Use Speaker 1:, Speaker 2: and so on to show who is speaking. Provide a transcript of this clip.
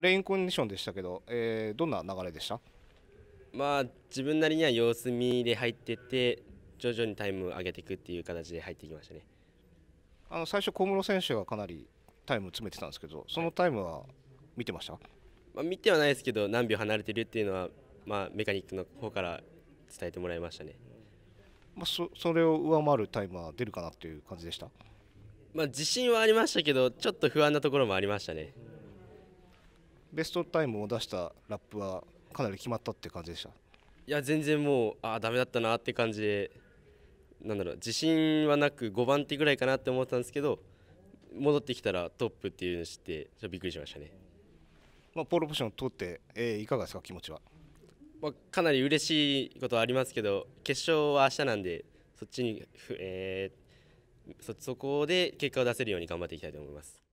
Speaker 1: レインコンディションでしたけど、えー、どんな流れでした
Speaker 2: まあ自分なりには様子見で入ってって徐々にタイムを上げていくっていう形で入ってきましたね
Speaker 1: あの最初小室選手がかなりタイム詰めてたんですけどそのタイムは見てました、
Speaker 2: まあ、見てはないですけど何秒離れてるっていうのは、まあ、メカニックの方から伝えてもらいましたね、
Speaker 1: まあ、そそれを上回るタイムは出るかなっていう感じでした、
Speaker 2: まあ、自信はありましたけどちょっと不安なところもありましたね
Speaker 1: ベストタイムを出したラップはかなり決まったって感じでしたい
Speaker 2: や全然もうああだめだったなって感じでなんだろう自信はなく5番手ぐらいかなって思ったんですけど戻ってきたらトップっていうのを知ってちょっとびっくりしましたね、
Speaker 1: まあ、ポールポジション取って、えー、いかがですか気持ちは、
Speaker 2: まあ、かなり嬉しいことはありますけど決勝は明日なんでそっちに、えー、そこで結果を出せるように頑張っていきたいと思います。